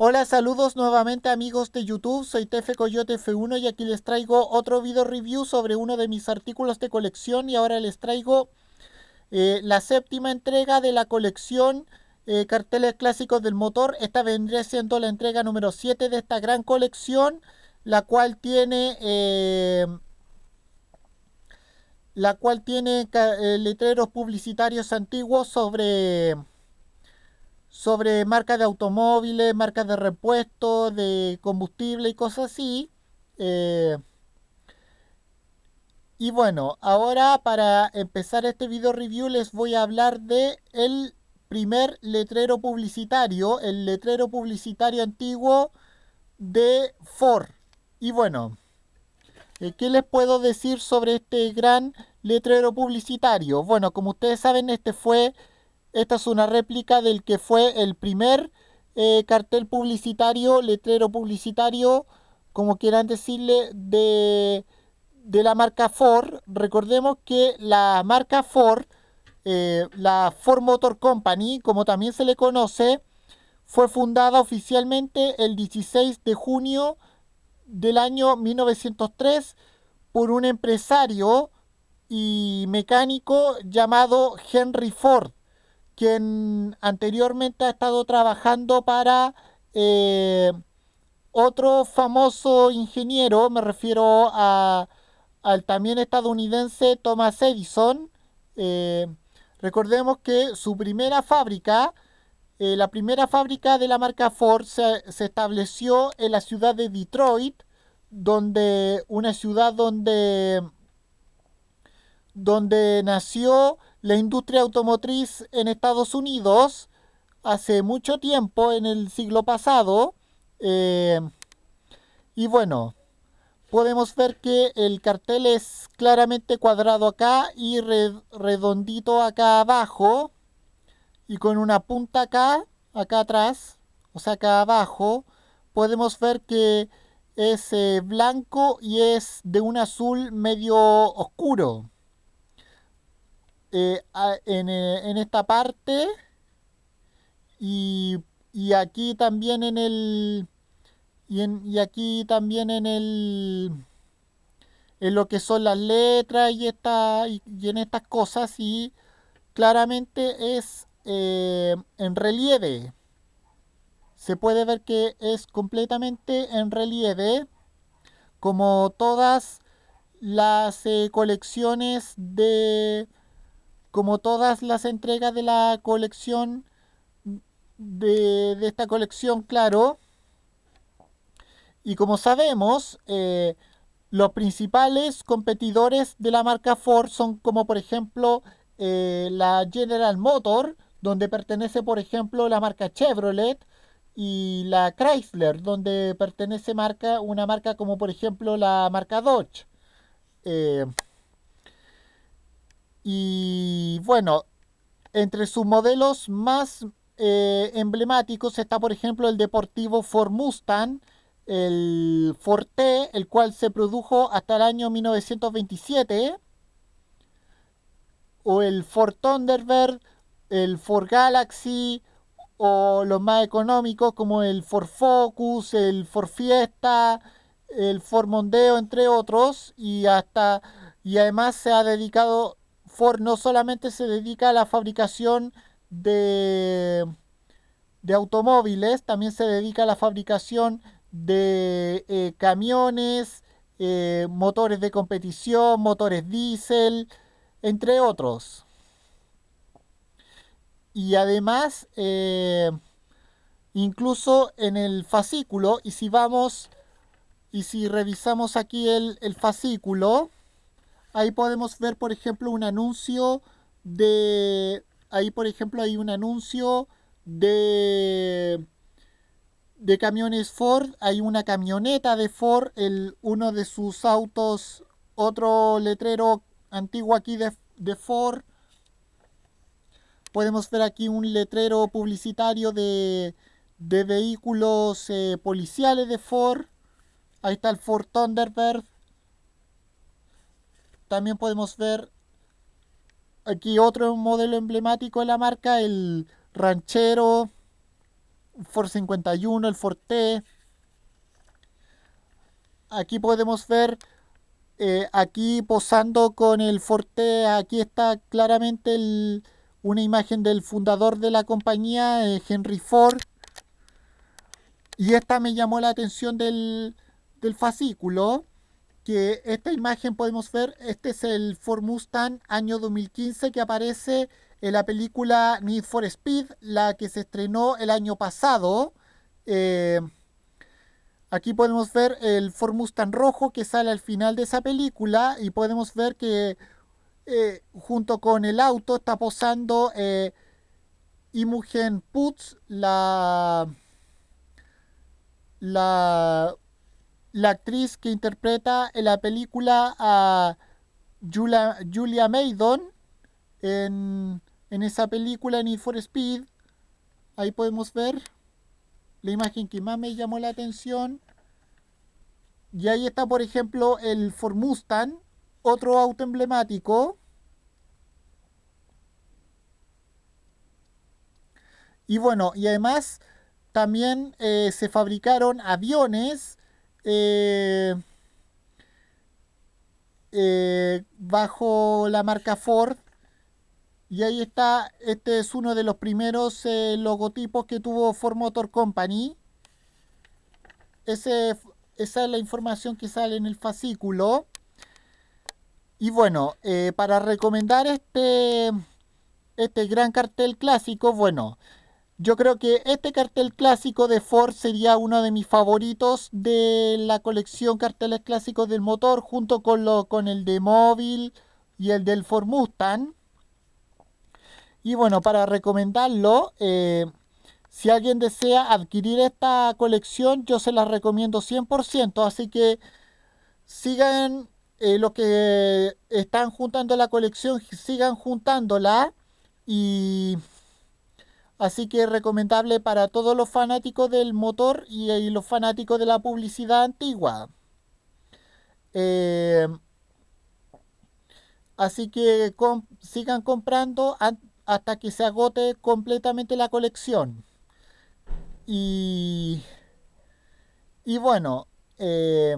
Hola, saludos nuevamente amigos de YouTube, soy Tefe Coyote F1 y aquí les traigo otro video review sobre uno de mis artículos de colección y ahora les traigo eh, la séptima entrega de la colección eh, carteles clásicos del motor. Esta vendría siendo la entrega número 7 de esta gran colección, la cual tiene... Eh, la cual tiene letreros publicitarios antiguos sobre sobre marcas de automóviles, marcas de repuesto, de combustible y cosas así. Eh, y bueno, ahora para empezar este video review les voy a hablar de el primer letrero publicitario, el letrero publicitario antiguo de Ford. Y bueno, eh, ¿qué les puedo decir sobre este gran letrero publicitario? Bueno, como ustedes saben, este fue esta es una réplica del que fue el primer eh, cartel publicitario, letrero publicitario, como quieran decirle, de, la marca Ford. Recordemos que la marca Ford, eh, la Ford Motor Company, como también se le conoce, fue fundada oficialmente el 16 de junio del año 1903 por un empresario y mecánico llamado Henry Ford quien anteriormente ha estado trabajando para eh, otro famoso ingeniero, me refiero a, al también estadounidense Thomas Edison. Eh, recordemos que su primera fábrica, eh, la primera fábrica de la marca Ford se, estableció en la ciudad de Detroit, donde una ciudad donde, donde nació la industria automotriz en Estados Unidos hace mucho tiempo, en el siglo pasado, eh, y bueno, podemos ver que el cartel es claramente cuadrado acá y redondito acá abajo, y con una punta acá, acá atrás, o sea acá abajo, podemos ver que es eh, blanco y es de un azul medio oscuro. Eh, eh, en, esta parte y, aquí también en el y, aquí también en el en lo que son las letras y, esta, y, en estas cosas y claramente es eh, en relieve se puede ver que es completamente en relieve como todas las colecciones de como todas las entregas de la colección, de, esta colección, claro. Y como sabemos, eh, los principales competidores de la marca Ford son como por ejemplo eh, la General Motor, donde pertenece por ejemplo la marca Chevrolet, y la Chrysler, donde pertenece marca, una marca como por ejemplo la marca Dodge. Eh, y bueno, entre sus modelos más eh, emblemáticos está, por ejemplo, el deportivo Ford Mustang, el Forte, el cual se produjo hasta el año 1927, o el Ford Thunderbird, el Ford Galaxy, o los más económicos como el Ford Focus, el Ford Fiesta, el Ford Mondeo, entre otros, y hasta y además se ha dedicado Ford no solamente se dedica a la fabricación de, automóviles, también se dedica a la fabricación de eh, camiones, eh, motores de competición, motores diésel, entre otros. Y además, eh, incluso en el fascículo, y si vamos, y si revisamos aquí el fascículo, Ahí podemos ver, por ejemplo, un anuncio de... Ahí, por ejemplo, hay un anuncio de... De camiones Ford. Hay una camioneta de Ford. El, uno de sus autos. Otro letrero antiguo aquí de, de Ford. Podemos ver aquí un letrero publicitario de, vehículos eh, policiales de Ford. Ahí está el Ford Thunderbird. También podemos ver aquí otro modelo emblemático de la marca, el Ranchero, Ford 51, el Forte. Aquí podemos ver, eh, aquí posando con el Forte, aquí está claramente una imagen del fundador de la compañía, eh, Henry Ford. Y esta me llamó la atención del fascículo que esta imagen podemos ver, este es el Ford Mustang año 2015 que aparece en la película Need for Speed, la que se estrenó el año pasado. Eh, aquí podemos ver el Ford Mustang rojo que sale al final de esa película y podemos ver que eh, junto con el auto está posando eh, Imogen Putz, la, la la actriz que interpreta en la película a Julia, Julia Maydon en, esa película Need for Speed. Ahí podemos ver la imagen que más me llamó la atención. Y ahí está, por ejemplo, el Ford Mustang, otro auto emblemático. Y bueno, y además también eh, se fabricaron aviones eh, eh, bajo la marca Ford. Y ahí está, este es uno de los primeros eh, logotipos que tuvo Ford Motor Company. esa es la información que sale en el fascículo. Y bueno, para recomendar este, este gran cartel clásico, bueno, yo creo que este cartel clásico de Ford sería uno de mis favoritos de la colección carteles clásicos del motor, junto con, lo, con el de Móvil y el del Ford Mustang. Y bueno, para recomendarlo, eh, si alguien desea adquirir esta colección, yo se la recomiendo 100%. Así que sigan eh, los que están juntando la colección, sigan juntándola y Así que es recomendable para todos los fanáticos del motor y, los fanáticos de la publicidad antigua. Eh, así que sigan comprando hasta que se agote completamente la colección. Y, bueno, eh,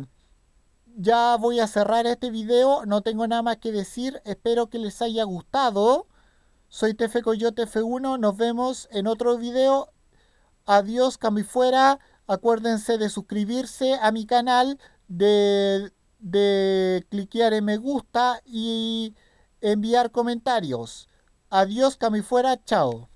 ya voy a cerrar este video. No tengo nada más que decir. Espero que les haya gustado. Soy TF Coyote F1. Nos vemos en otro video. Adiós, camifuera. Acuérdense de suscribirse a mi canal, de, de cliquear en me gusta y enviar comentarios. Adiós, camifuera. Chao.